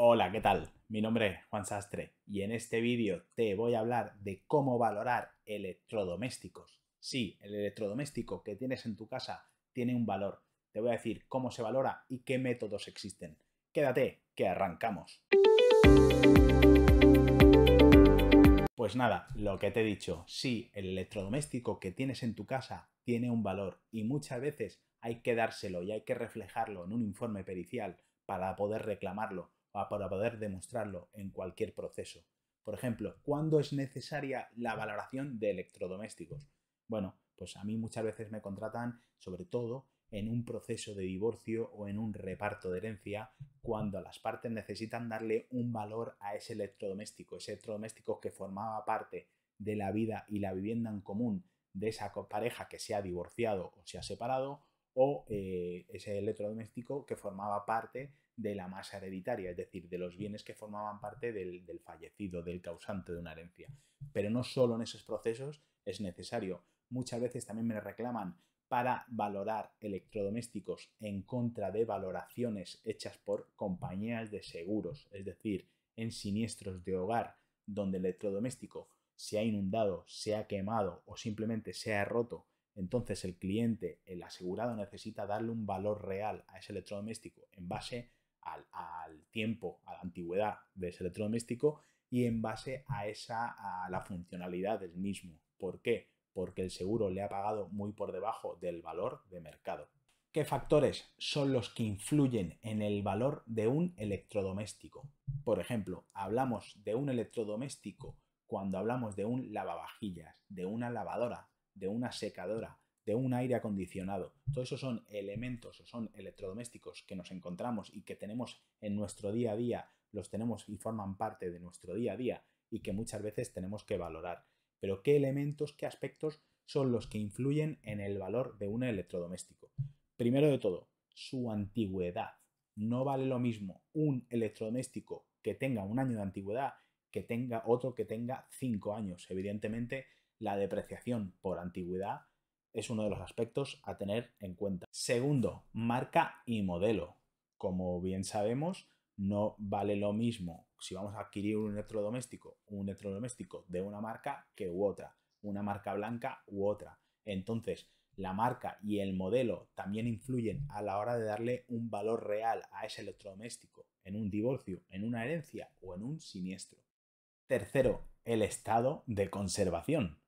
Hola, ¿qué tal? Mi nombre es Juan Sastre y en este vídeo te voy a hablar de cómo valorar electrodomésticos. Sí, el electrodoméstico que tienes en tu casa tiene un valor. Te voy a decir cómo se valora y qué métodos existen. Quédate, que arrancamos. Pues nada, lo que te he dicho, sí, el electrodoméstico que tienes en tu casa tiene un valor y muchas veces hay que dárselo y hay que reflejarlo en un informe pericial para poder reclamarlo para poder demostrarlo en cualquier proceso. Por ejemplo, ¿cuándo es necesaria la valoración de electrodomésticos? Bueno, pues a mí muchas veces me contratan, sobre todo en un proceso de divorcio o en un reparto de herencia, cuando las partes necesitan darle un valor a ese electrodoméstico, ese electrodoméstico que formaba parte de la vida y la vivienda en común de esa pareja que se ha divorciado o se ha separado, o eh, ese electrodoméstico que formaba parte de la masa hereditaria, es decir, de los mm. bienes que formaban parte del, fallecido, del causante de una herencia. Pero no solo en esos procesos es necesario. Muchas veces también me reclaman para valorar electrodomésticos en contra de valoraciones hechas por compañías de seguros, es decir, en siniestros de hogar donde el electrodoméstico se ha inundado, se ha quemado o simplemente se ha roto, entonces el cliente, el asegurado, necesita darle un valor real a ese electrodoméstico en base al, tiempo, a la antigüedad de ese electrodoméstico y en base a esa a la funcionalidad del mismo. ¿Por qué? Porque el seguro le ha pagado muy por debajo del valor de mercado. ¿Qué factores son los que influyen en el valor de un electrodoméstico? Por ejemplo, hablamos de un electrodoméstico cuando hablamos de un lavavajillas, de una lavadora, de una secadora, un aire acondicionado. todos eso son elementos o son electrodomésticos que nos encontramos y que tenemos en nuestro día a día, los tenemos y forman parte de nuestro día a día y que muchas veces tenemos que valorar. Pero ¿qué elementos, qué aspectos son los que influyen en el valor de un electrodoméstico? Primero de todo, su antigüedad. No vale lo mismo un electrodoméstico que tenga un año de antigüedad que tenga otro que tenga cinco años. Evidentemente, la depreciación por antigüedad es uno de los aspectos a tener en cuenta. Segundo, marca y modelo. Como bien sabemos, no vale lo mismo si vamos a adquirir un electrodoméstico, un electrodoméstico de una marca que u otra, una marca blanca u otra. Entonces, la marca y el modelo también influyen a la hora de darle un valor real a ese electrodoméstico en un divorcio, en una herencia o en un siniestro. Tercero, el estado de conservación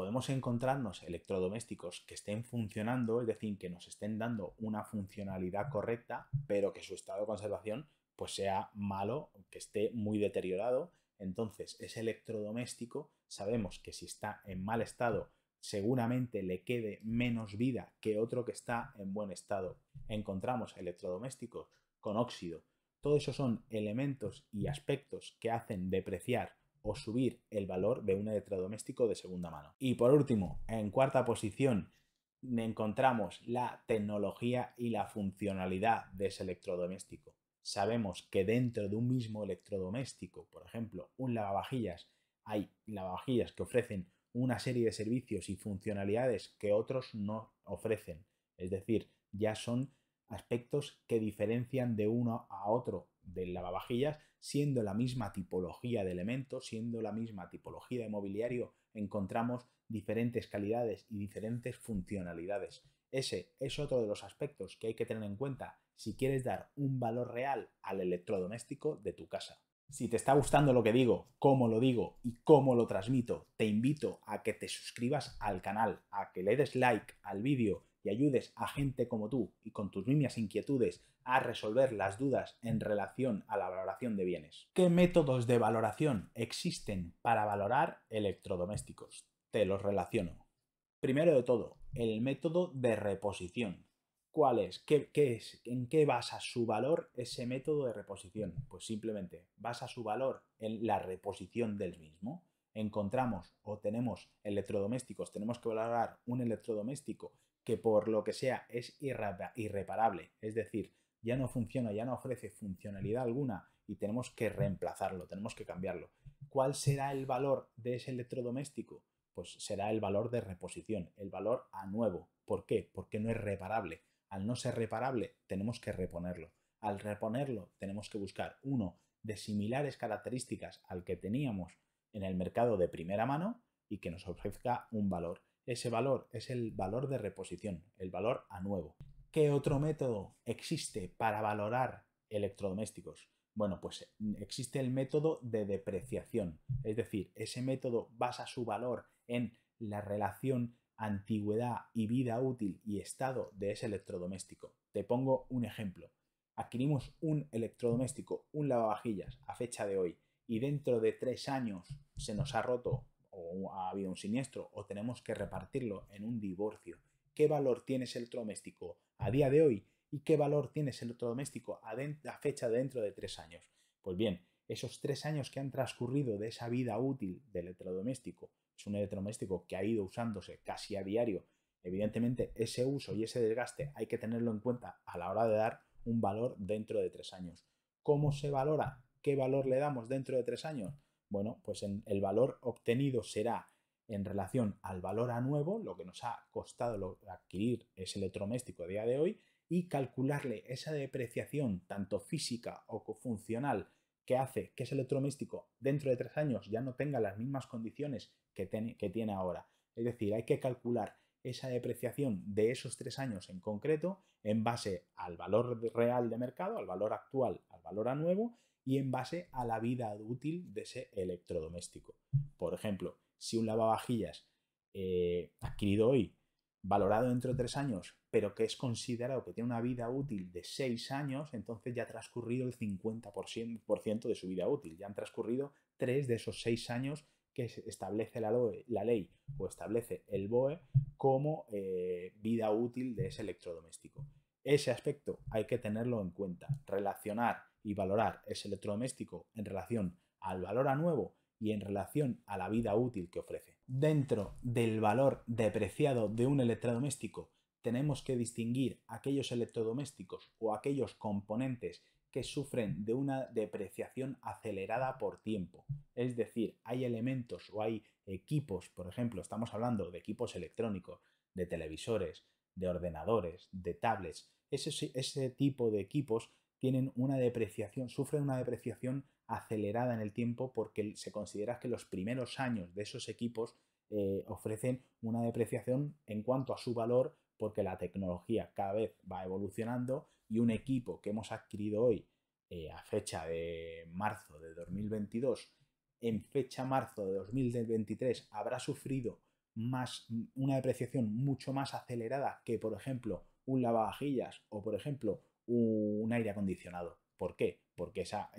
podemos encontrarnos electrodomésticos que estén funcionando, es decir, que nos estén dando una funcionalidad correcta, pero que su estado de conservación pues sea malo, que esté muy deteriorado. Entonces, ese electrodoméstico sabemos que si está en mal estado, seguramente le quede menos vida que otro que está en buen estado. Encontramos electrodomésticos con óxido. Todo eso son elementos y aspectos que hacen depreciar o subir el valor de un electrodoméstico de segunda mano. Y por último, en cuarta posición, encontramos la tecnología y la funcionalidad de ese electrodoméstico. Sabemos que dentro de un mismo electrodoméstico, por ejemplo, un lavavajillas, hay lavavajillas que ofrecen una serie de servicios y funcionalidades que otros no ofrecen. Es decir, ya son aspectos que diferencian de uno a otro del lavavajillas siendo la misma tipología de elementos, siendo la misma tipología de mobiliario, encontramos diferentes calidades y diferentes funcionalidades. Ese es otro de los aspectos que hay que tener en cuenta si quieres dar un valor real al electrodoméstico de tu casa. Si te está gustando lo que digo, cómo lo digo y cómo lo transmito, te invito a que te suscribas al canal, a que le des like al vídeo y ayudes a gente como tú y con tus mismas inquietudes a resolver las dudas en relación a la valoración de bienes. ¿Qué métodos de valoración existen para valorar electrodomésticos? Te los relaciono. Primero de todo, el método de reposición. ¿Cuál es? qué es? ¿En qué basa su valor ese método de reposición? Pues simplemente basa su valor en la reposición del mismo encontramos o tenemos electrodomésticos, tenemos que valorar un electrodoméstico que por lo que sea es irreparable, es decir, ya no funciona, ya no ofrece funcionalidad alguna y tenemos que reemplazarlo, tenemos que cambiarlo. ¿Cuál será el valor de ese electrodoméstico? Pues será el valor de reposición, el valor a nuevo. ¿Por qué? Porque no es reparable. Al no ser reparable, tenemos que reponerlo. Al reponerlo, tenemos que buscar uno de similares características al que teníamos en el mercado de primera mano y que nos ofrezca un valor. Ese valor es el valor de reposición, el valor a nuevo. ¿Qué otro método existe para valorar electrodomésticos? Bueno, pues mm, existe el método de depreciación, es decir, ese método basa su valor en la relación antigüedad y vida útil y estado de ese electrodoméstico. Te pongo un ejemplo. Adquirimos un electrodoméstico, un lavavajillas, a fecha de hoy, y dentro de tres años se nos ha roto o ha habido un siniestro o tenemos que repartirlo en un divorcio. ¿Qué valor tiene ese electrodoméstico a día de hoy y qué valor tiene ese electrodoméstico a, fecha dentro de tres años? Pues bien, esos tres años que han transcurrido de esa vida útil del electrodoméstico, es un electrodoméstico que ha ido usándose casi a diario, evidentemente ese uso y ese desgaste hay que tenerlo en cuenta a la hora de dar un valor dentro de tres años. ¿Cómo se valora? ¿Qué valor le damos dentro de tres años? Bueno, pues el valor obtenido será en relación al valor a nuevo, lo que nos ha costado adquirir ese electrodoméstico a día de hoy, y calcularle esa depreciación, tanto física o funcional, que hace que ese electrodoméstico dentro de tres años ya no tenga las mismas condiciones que, que tiene ahora. Es decir, hay que calcular esa depreciación de esos tres años en concreto en base al valor real de mercado, al valor actual, al valor a nuevo y en base a la vida útil de ese electrodoméstico. Por ejemplo, si un lavavajillas eh, adquirido hoy, valorado dentro de tres años, pero que es considerado que tiene una vida útil de seis años, entonces ya ha transcurrido el 50% de su vida útil. Ya han transcurrido tres de esos seis años que establece la, ley o establece el BOE como eh, vida útil de ese electrodoméstico. Ese aspecto hay que tenerlo en cuenta. Relacionar y valorar ese electrodoméstico en relación al valor a nuevo y en relación a la vida útil que ofrece. Dentro del valor depreciado de un electrodoméstico tenemos que distinguir aquellos electrodomésticos o aquellos componentes que sufren de una depreciación acelerada por tiempo. Es decir, hay elementos o hay equipos, por ejemplo, estamos hablando de equipos electrónicos, de televisores, de ordenadores, de tablets, ese, ese tipo de equipos tienen una depreciación, sufren una depreciación acelerada en el tiempo porque se considera que los primeros años de esos equipos eh, ofrecen una depreciación en cuanto a su valor porque la tecnología cada vez va evolucionando y un equipo que hemos adquirido hoy eh, a fecha de marzo de 2022, en fecha marzo de 2023 habrá sufrido más, una depreciación mucho más acelerada que, por ejemplo, un lavavajillas o, por ejemplo, un aire acondicionado. ¿Por qué? Porque esa,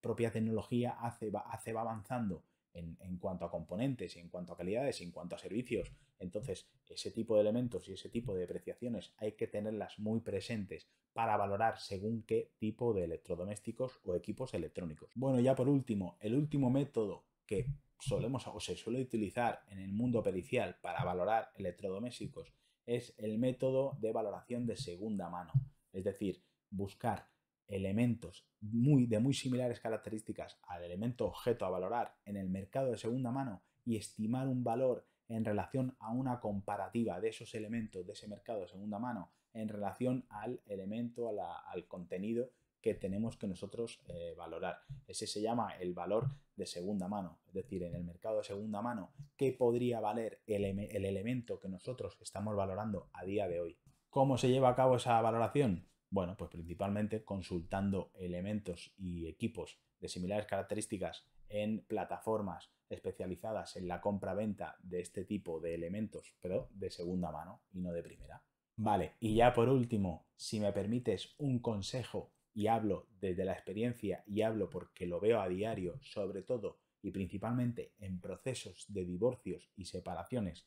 propia tecnología hace, va, avanzando en, en, cuanto a componentes, en cuanto a calidades, en cuanto a servicios. Entonces, ese tipo de elementos y ese tipo de depreciaciones hay que tenerlas muy presentes para valorar según qué tipo de electrodomésticos o equipos electrónicos. Bueno, ya por último, el último método que solemos o se suele utilizar en el mundo pericial para valorar electrodomésticos es el método de valoración de segunda mano. Es decir, buscar elementos muy, de muy similares características al elemento objeto a valorar en el mercado de segunda mano y estimar un valor en relación a una comparativa de esos elementos de ese mercado de segunda mano en relación al elemento, al contenido que tenemos que nosotros eh, valorar. Ese se llama el valor de segunda mano, es decir, en el mercado de segunda mano, ¿qué podría valer el elemento que nosotros estamos valorando a día de hoy? ¿Cómo se lleva a cabo esa valoración? Bueno, pues principalmente consultando elementos y equipos de similares características en plataformas especializadas en la compra-venta de este tipo de elementos, pero de segunda mano y no de primera. Vale, y ya por último, si me permites un consejo y hablo desde la experiencia y hablo porque lo veo a diario, sobre todo y principalmente en procesos de divorcios y separaciones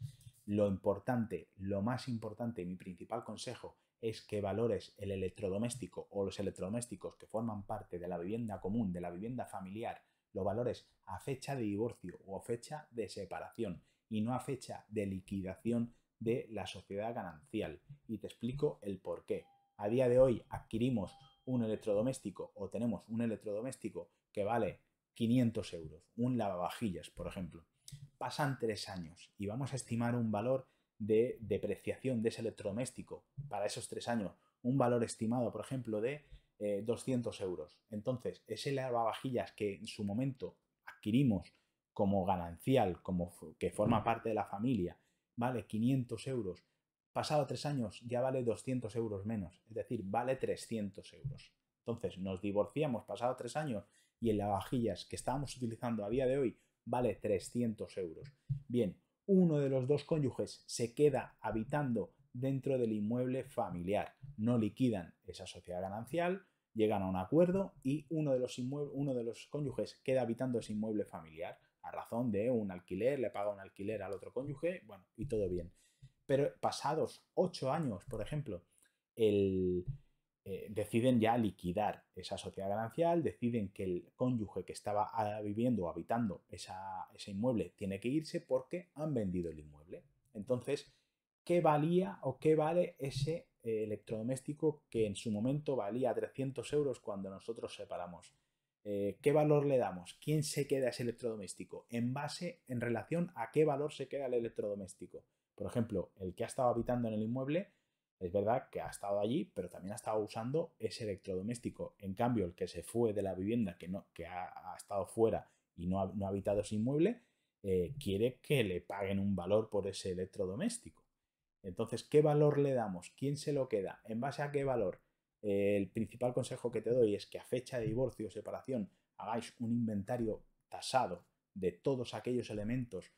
lo importante, lo más importante, mi principal consejo es que valores el electrodoméstico o los electrodomésticos que forman parte de la vivienda común, de la vivienda familiar, lo valores a fecha de divorcio o fecha de separación y no a fecha de liquidación de la sociedad ganancial. Y te explico el por qué. A día de hoy adquirimos un electrodoméstico o tenemos un electrodoméstico que vale 500 euros, un lavavajillas, por ejemplo. Pasan tres años y vamos a estimar un valor de depreciación de ese electrodoméstico para esos tres años, un valor estimado, por ejemplo, de 200 eh, euros. Entonces, ese lavavajillas que en su momento adquirimos como ganancial, como que forma parte de la familia, vale 500 euros. Pasado tres años ya vale 200 euros menos, es decir, vale 300 euros. Entonces, nos divorciamos pasado tres años y el lavavajillas que estábamos utilizando a día de hoy vale 300 euros. Bien, uno de los dos cónyuges se queda habitando dentro del inmueble familiar. No liquidan esa sociedad ganancial, llegan a un acuerdo y uno de los, uno de los cónyuges queda habitando ese inmueble familiar a razón de un alquiler, le paga un alquiler al otro cónyuge, bueno, y todo bien. Pero pasados ocho años, por ejemplo, el, eh, deciden ya liquidar esa sociedad ganancial, deciden que el cónyuge que estaba ah, viviendo o habitando ese inmueble tiene que irse porque han vendido el inmueble. Entonces, ¿qué valía o qué vale ese eh, electrodoméstico que en su momento valía 300 euros cuando nosotros separamos? Eh, ¿Qué valor le damos? ¿Quién se queda ese electrodoméstico? En base, en relación a qué valor se queda el electrodoméstico. Por ejemplo, el que ha estado habitando en el inmueble es verdad que ha estado allí, pero también ha estado usando ese electrodoméstico. En cambio, el que se fue de la vivienda, que, no, que ha, estado fuera y no ha, no ha habitado ese inmueble, eh, quiere que le paguen un valor por ese electrodoméstico. Entonces, ¿qué valor le damos? ¿Quién se lo queda? ¿En base a qué valor? Eh, el principal consejo que te doy es que a fecha de divorcio o separación hagáis un inventario tasado de todos aquellos elementos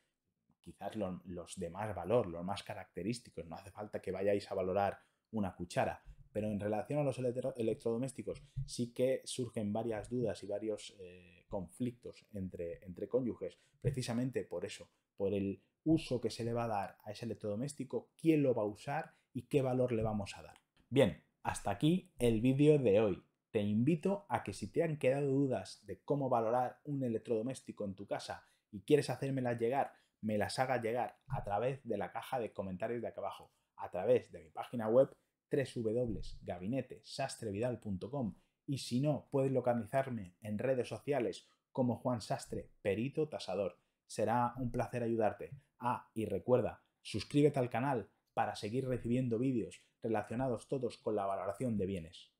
quizás los de más valor, los más característicos. No hace falta que vayáis a valorar una cuchara. Pero en relación a los electrodomésticos, sí que surgen varias dudas y varios eh, conflictos entre, entre cónyuges, precisamente por eso, por el uso que se le va a dar a ese electrodoméstico, quién lo va a usar y qué valor le vamos a dar. Bien, hasta aquí el vídeo de hoy. Te invito a que si te han quedado dudas de cómo valorar un electrodoméstico en tu casa y quieres hacérmela llegar, me las haga llegar a través de la caja de comentarios de acá abajo, a través de mi página web www.gabinetesastrevidal.com y si no, puedes localizarme en redes sociales como Juan Sastre, perito tasador. Será un placer ayudarte. Ah, y recuerda, suscríbete al canal para seguir recibiendo vídeos relacionados todos con la valoración de bienes.